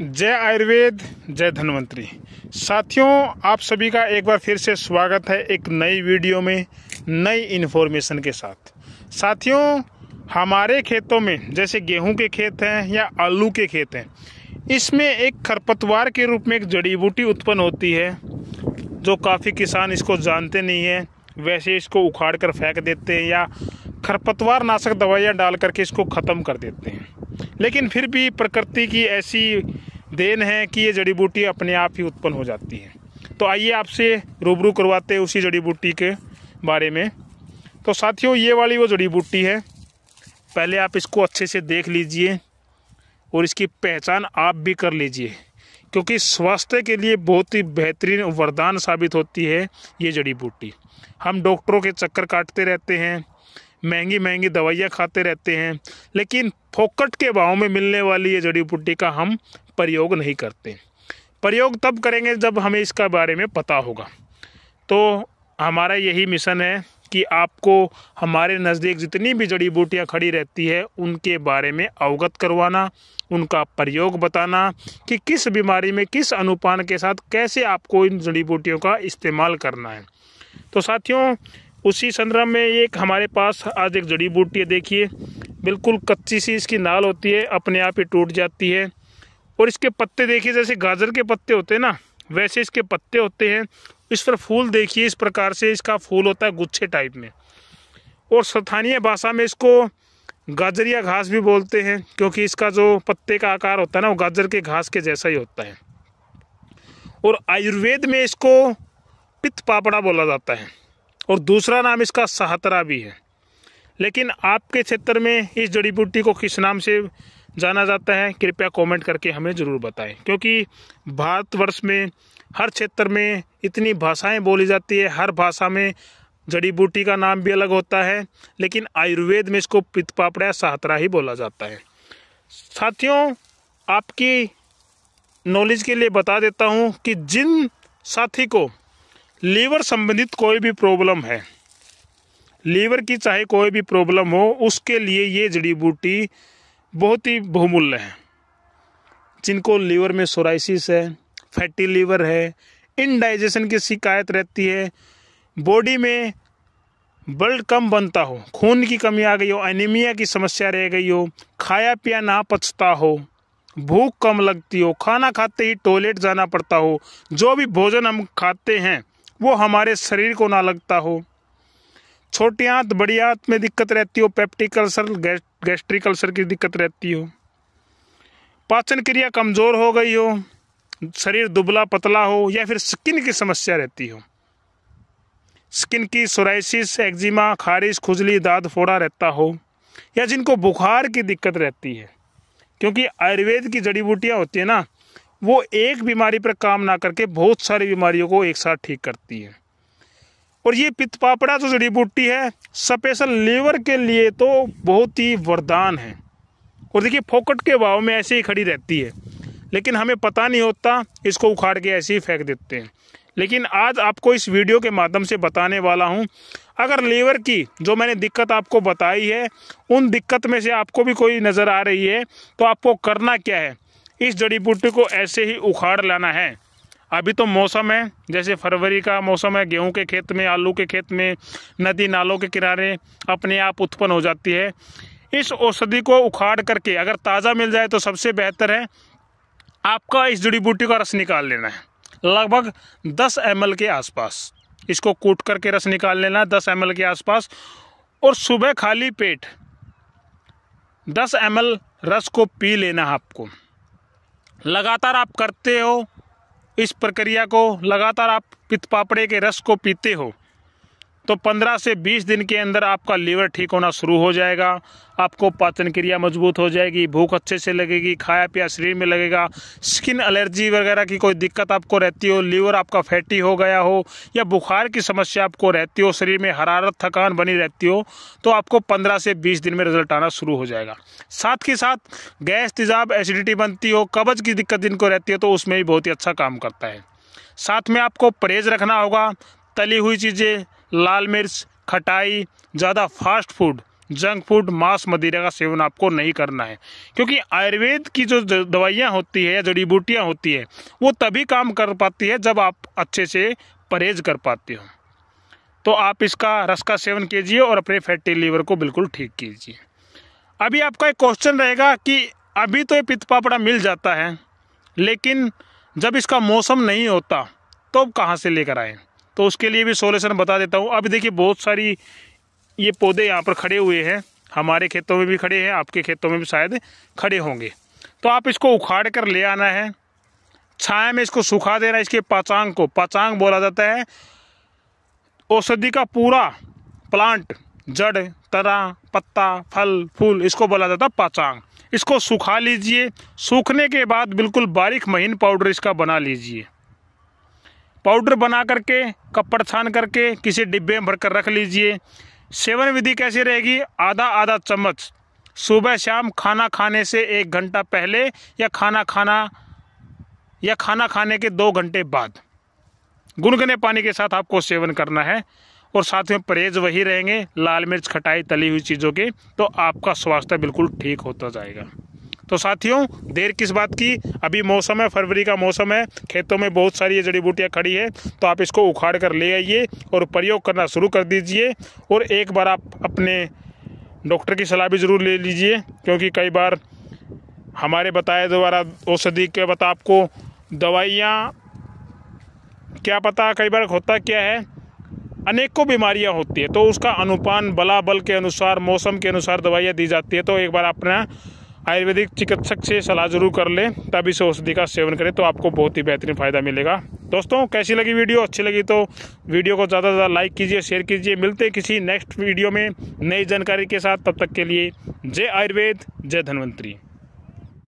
जय आयुर्वेद जय धनवंतरी साथियों आप सभी का एक बार फिर से स्वागत है एक नई वीडियो में नई इन्फॉर्मेशन के साथ साथियों हमारे खेतों में जैसे गेहूं के खेत हैं या आलू के खेत हैं इसमें एक खरपतवार के रूप में एक जड़ी बूटी उत्पन्न होती है जो काफ़ी किसान इसको जानते नहीं हैं वैसे इसको उखाड़ कर फेंक देते हैं या खरपतवार नाशक दवाइयाँ डाल करके इसको ख़त्म कर देते हैं लेकिन फिर भी प्रकृति की ऐसी देन है कि ये जड़ी बूटी अपने आप ही उत्पन्न हो जाती है तो आइए आपसे रूबरू करवाते हैं उसी जड़ी बूटी के बारे में तो साथियों ये वाली वो जड़ी बूटी है पहले आप इसको अच्छे से देख लीजिए और इसकी पहचान आप भी कर लीजिए क्योंकि स्वास्थ्य के लिए बहुत ही बेहतरीन वरदान साबित होती है ये जड़ी बूटी हम डॉक्टरों के चक्कर काटते रहते हैं महंगी महंगी दवाइयाँ खाते रहते हैं लेकिन फोकट के भाव में मिलने वाली ये जड़ी बूटी का हम प्रयोग नहीं करते प्रयोग तब करेंगे जब हमें इसका बारे में पता होगा तो हमारा यही मिशन है कि आपको हमारे नज़दीक जितनी भी जड़ी बूटियाँ खड़ी रहती है उनके बारे में अवगत करवाना उनका प्रयोग बताना कि किस बीमारी में किस अनुपान के साथ कैसे आपको इन जड़ी बूटियों का इस्तेमाल करना है तो साथियों उसी संदर्भ में एक हमारे पास आज एक जड़ी बूटी है देखिए बिल्कुल कच्ची सी इसकी नाल होती है अपने आप ही टूट जाती है और इसके पत्ते देखिए जैसे गाजर के पत्ते होते हैं ना वैसे इसके पत्ते होते हैं इस पर फूल देखिए इस प्रकार से इसका फूल होता है गुच्छे टाइप में और स्थानीय भाषा में इसको गाजरिया घास भी बोलते हैं क्योंकि इसका जो पत्ते का आकार होता है ना वो गाजर के घास के जैसा ही होता है और आयुर्वेद में इसको पित्त पापड़ा बोला जाता है और दूसरा नाम इसका सहतरा भी है लेकिन आपके क्षेत्र में इस जड़ी बूटी को किस नाम से जाना जाता है कृपया कमेंट करके हमें ज़रूर बताएं क्योंकि भारतवर्ष में हर क्षेत्र में इतनी भाषाएं बोली जाती है हर भाषा में जड़ी बूटी का नाम भी अलग होता है लेकिन आयुर्वेद में इसको पापड़ा साहतरा ही बोला जाता है साथियों आपकी नॉलेज के लिए बता देता हूँ कि जिन साथी को लीवर संबंधित कोई भी प्रॉब्लम है लीवर की चाहे कोई भी प्रॉब्लम हो उसके लिए ये जड़ी बूटी बहुत ही बहुमूल्य है जिनको लीवर में सोराइसिस है फैटी लीवर है इनडाइजेशन की शिकायत रहती है बॉडी में ब्लड कम बनता हो खून की कमी आ गई हो एनीमिया की समस्या रह गई हो खाया पिया ना पचता हो भूख कम लगती हो खाना खाते ही टॉयलेट जाना पड़ता हो जो भी भोजन हम खाते हैं वो हमारे शरीर को ना लगता हो छोटी आंत बड़ी आंत में दिक्कत रहती हो पेप्टिक अल्सर गैस्ट्रिक अल्सर की दिक्कत रहती हो पाचन क्रिया कमज़ोर हो गई हो शरीर दुबला पतला हो या फिर स्किन की समस्या रहती हो स्किन की सोराइसिस एक्जिमा खारिश खुजली दाद फोड़ा रहता हो या जिनको बुखार की दिक्कत रहती है क्योंकि आयुर्वेद की जड़ी बूटियाँ होती है ना वो एक बीमारी पर काम ना करके बहुत सारी बीमारियों को एक साथ ठीक करती है और ये पित्त पापड़ा जो तो जड़ी बूटी है स्पेशल लीवर के लिए तो बहुत ही वरदान है और देखिए फोकट के भाव में ऐसे ही खड़ी रहती है लेकिन हमें पता नहीं होता इसको उखाड़ के ऐसे ही फेंक देते हैं लेकिन आज आपको इस वीडियो के माध्यम से बताने वाला हूँ अगर लीवर की जो मैंने दिक्कत आपको बताई है उन दिक्कत में से आपको भी कोई नज़र आ रही है तो आपको करना क्या है इस जड़ी बूटी को ऐसे ही उखाड़ लाना है अभी तो मौसम है जैसे फरवरी का मौसम है गेहूं के खेत में आलू के खेत में नदी नालों के किनारे अपने आप उत्पन्न हो जाती है इस औषधि को उखाड़ करके अगर ताज़ा मिल जाए तो सबसे बेहतर है आपका इस जड़ी बूटी का रस निकाल लेना है लगभग 10 एम के आसपास इसको कूट करके रस निकाल लेना है दस एम के आसपास और सुबह खाली पेट दस एम रस को पी लेना है आपको लगातार आप करते हो इस प्रक्रिया को लगातार आप पित पापड़े के रस को पीते हो तो 15 से 20 दिन के अंदर आपका लीवर ठीक होना शुरू हो जाएगा आपको पाचन क्रिया मजबूत हो जाएगी भूख अच्छे से लगेगी खाया पिया शरीर में लगेगा स्किन एलर्जी वगैरह की कोई दिक्कत आपको रहती हो लीवर आपका फैटी हो गया हो या बुखार की समस्या आपको रहती हो शरीर में हरारत थकान बनी रहती हो तो आपको पंद्रह से बीस दिन में रिजल्ट आना शुरू हो जाएगा साथ के साथ गैस तेजाब एसिडिटी बनती हो कब्ज की दिक्कत जिनको रहती है तो उसमें भी बहुत ही अच्छा काम करता है साथ में आपको परहेज रखना होगा तली हुई चीज़ें लाल मिर्च खटाई ज़्यादा फास्ट फूड जंक फूड मांस मदिरा का सेवन आपको नहीं करना है क्योंकि आयुर्वेद की जो दवाइयाँ होती है या जड़ी बूटियाँ होती है वो तभी काम कर पाती है जब आप अच्छे से परहेज कर पाते हो तो आप इसका रस का सेवन कीजिए और अपने फैटी लीवर को बिल्कुल ठीक कीजिए अभी आपका एक क्वेश्चन रहेगा कि अभी तो ये पित्त पापड़ा मिल जाता है लेकिन जब इसका मौसम नहीं होता तो अब कहाँ से लेकर आएँ तो उसके लिए भी सोल्यूशन बता देता हूँ अभी देखिए बहुत सारी ये पौधे यहाँ पर खड़े हुए हैं हमारे खेतों में भी खड़े हैं आपके खेतों में भी शायद खड़े होंगे तो आप इसको उखाड़ कर ले आना है छाया में इसको सुखा देना इसके पाचांग को पाचांग बोला जाता है औषधि का पूरा प्लांट जड़ तना पत्ता फल फूल इसको बोला जाता है पाचांग इसको सुखा लीजिए सूखने के बाद बिल्कुल बारीक महीन पाउडर इसका बना लीजिए पाउडर बना करके कपड़ छान करके किसी डिब्बे में भरकर रख लीजिए सेवन विधि कैसी रहेगी आधा आधा चम्मच सुबह शाम खाना खाने से एक घंटा पहले या खाना खाना या खाना खाने के दो घंटे बाद गुनगुने पानी के साथ आपको सेवन करना है और साथ में परहेज वही रहेंगे लाल मिर्च खटाई तली हुई चीज़ों के तो आपका स्वास्थ्य बिल्कुल ठीक होता जाएगा तो साथियों देर किस बात की अभी मौसम है फरवरी का मौसम है खेतों में बहुत सारी ये जड़ी बूटियाँ खड़ी है तो आप इसको उखाड़ कर ले आइए और प्रयोग करना शुरू कर दीजिए और एक बार आप अपने डॉक्टर की सलाह भी ज़रूर ले लीजिए क्योंकि कई बार हमारे बताए द्वारा औषधि के बता आपको दवाइयाँ क्या पता कई बार होता क्या है अनेकों बीमारियां होती है तो उसका अनुपान बला बल के अनुसार मौसम के अनुसार दवाइयाँ दी जाती है तो एक बार अपना आयुर्वेदिक चिकित्सक से सलाह जरूर कर लें तब इस औषधि का सेवन करें तो आपको बहुत ही बेहतरीन फ़ायदा मिलेगा दोस्तों कैसी लगी वीडियो अच्छी लगी तो वीडियो को ज़्यादा से ज़्यादा लाइक कीजिए शेयर कीजिए मिलते किसी नेक्स्ट वीडियो में नई जानकारी के साथ तब तक के लिए जय आयुर्वेद जय धन्वंतरी